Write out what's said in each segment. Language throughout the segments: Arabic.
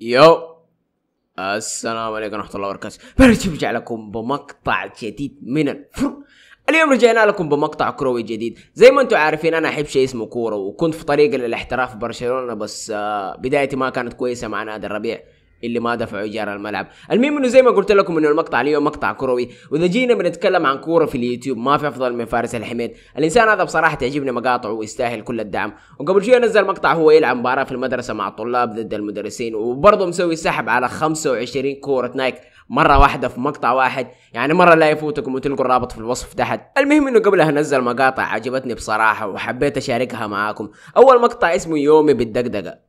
يو السلام عليكم ورحمة الله وبركاته برجع برجع لكم بمقطع جديد من الفرق اليوم رجعنا لكم بمقطع كروي جديد زي ما انتم عارفين انا احب شيء اسمه كورة وكنت في طريق للاحتراف برشلونة بس بدايتي ما كانت كويسة مع نادي الربيع اللي ما دفعوا ايجار الملعب المهم انه زي ما قلت لكم انه المقطع اليوم مقطع كروي واذا جينا بنتكلم عن كوره في اليوتيوب ما في افضل من فارس الحميد الانسان هذا بصراحه تعجبني مقاطعه ويستاهل كل الدعم وقبل شوي نزل مقطع هو يلعب مباراه في المدرسه مع الطلاب ضد المدرسين وبرضه مسوي سحب على 25 كوره نايك مرة واحدة في مقطع واحد يعني مرة لا يفوتكم وتلقوا الرابط في الوصف تحت المهم انه قبلها نزل مقاطع عجبتني بصراحة وحبيت اشاركها معاكم اول مقطع اسمه يومي بالدقدقة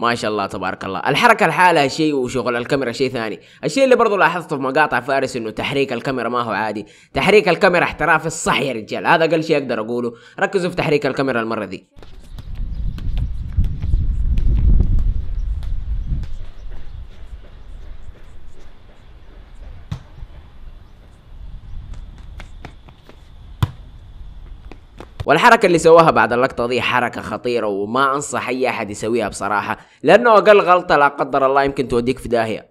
ما شاء الله تبارك الله الحركه لحالها شيء وشغل الكاميرا شيء ثاني الشيء اللي برضو لاحظته في مقاطع فارس انه تحريك الكاميرا ما هو عادي تحريك الكاميرا احترافي الصح يا رجال هذا اقل شيء اقدر اقوله ركزوا في تحريك الكاميرا المره دي والحركة اللي سواها بعد اللقطة دي حركة خطيرة وما أنصح أي أحد يسويها بصراحة لأنه أقل غلطة لا قدر الله يمكن توديك في داهية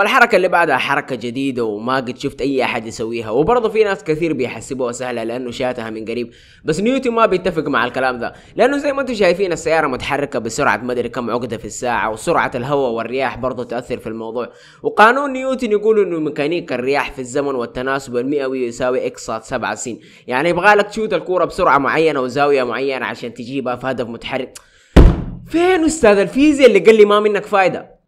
والحركة اللي بعدها حركة جديدة وما قد شفت أي أحد يسويها وبرضه في ناس كثير بيحسبوها سهلة لأنه شاتها من قريب بس نيوتن ما بيتفق مع الكلام ذا لأنه زي ما أنتم شايفين السيارة متحركة بسرعة ما ادري كم عقدة في الساعة وسرعة الهواء والرياح برضه تأثر في الموضوع وقانون نيوتن يقول إنه ميكانيكا الرياح في الزمن والتناسب المئوي يساوي إكس صاد 7 س يعني يبغى لك تشوت الكورة بسرعة معينة وزاوية معينة عشان تجيبها في هدف متحرك فين استاذ الفيزياء اللي قال لي ما منك فايده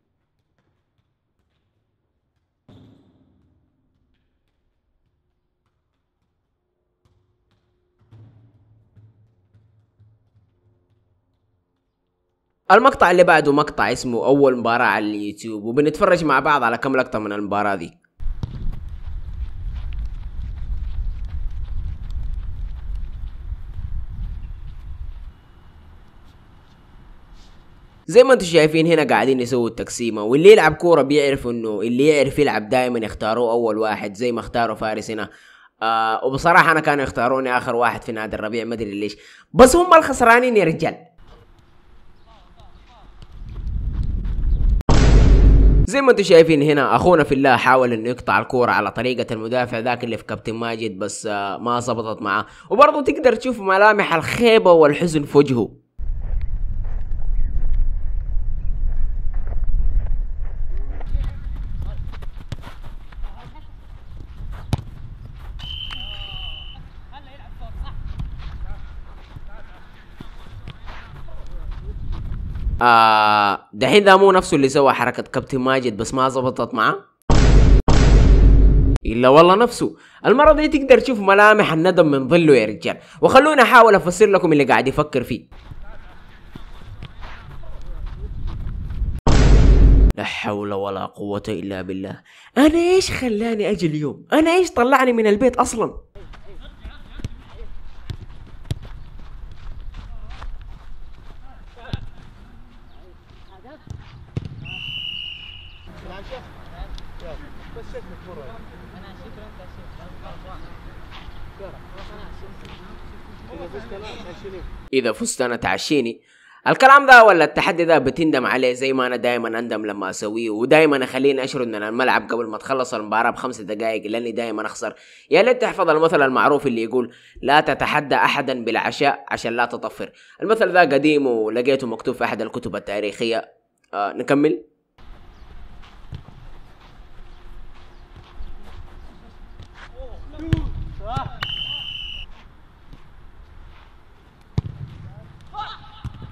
المقطع اللي بعده مقطع اسمه أول مباراة على اليوتيوب وبنتفرج مع بعض على كم لقطة من المباراة دي زي ما انتم شايفين هنا قاعدين يسووا التقسيمة واللي يلعب كورة بيعرف انه اللي يعرف يلعب دائما يختاروه اول واحد زي ما اختاروا فارس هنا آه وبصراحة انا كانوا يختاروني اخر واحد في نادي الربيع ما ادري ليش بس هم الخسرانين يا رجال زي ما انتم شايفين هنا اخونا في الله حاول انه يقطع الكوره على طريقه المدافع ذاك اللي في كابتن ماجد بس آه، ما ظبطت معاه وبرضه تقدر تشوف ملامح الخيبه والحزن في وجهه آه، دحين ذا مو نفسه اللي سوى حركة كابتن ماجد بس ما زبطت معاه الا والله نفسه المره دي تقدر تشوف ملامح الندم من ظله يا رجال وخلوني احاول افسر لكم اللي قاعد يفكر فيه لا حول ولا قوة إلا بالله أنا إيش خلاني أجي اليوم أنا إيش طلعني من البيت أصلاً إذا فزت أنا تعشيني الكلام ده ولا التحدي ده بتندم عليه زي ما انا دايما اندم لما اسويه ودايما اخليني اشرد من الملعب قبل ما تخلص المباراه بخمس دقائق لاني دايما اخسر يا ليت تحفظ المثل المعروف اللي يقول لا تتحدى احدا بالعشاء عشان لا تطفر المثل ذا قديم ولقيته مكتوب في احد الكتب التاريخيه آه نكمل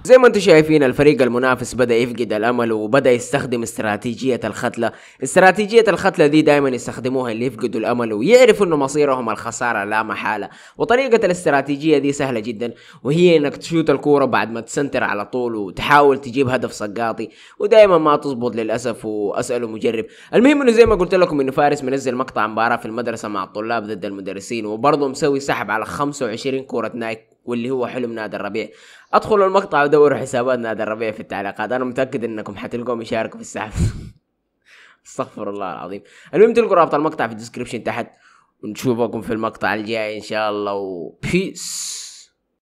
زي ما انتم شايفين الفريق المنافس بدا يفقد الامل وبدا يستخدم استراتيجيه الختله استراتيجيه الختله دي دائما يستخدموها اللي يفقدوا الامل ويعرفوا انه مصيرهم الخساره لا محاله وطريقه الاستراتيجيه دي سهله جدا وهي انك تشوت الكوره بعد ما تسنتر على طول وتحاول تجيب هدف سقاطي ودائما ما تزبط للاسف واساله مجرب المهم انه زي ما قلت لكم انه فارس منزل مقطع مباراه في المدرسه مع الطلاب ضد المدرسين وبرضه مسوي سحب على 25 كوره نايك واللي هو حلم نادي الربيع ادخلوا المقطع ودوروا حسابات نادي الربيع في التعليقات انا متاكد انكم حتلقوهم يشاركوا في السحب استغفر الله العظيم المهم تلقوا رابط المقطع في الديسكربشن تحت ونشوفكم في المقطع الجاي ان شاء الله وبيس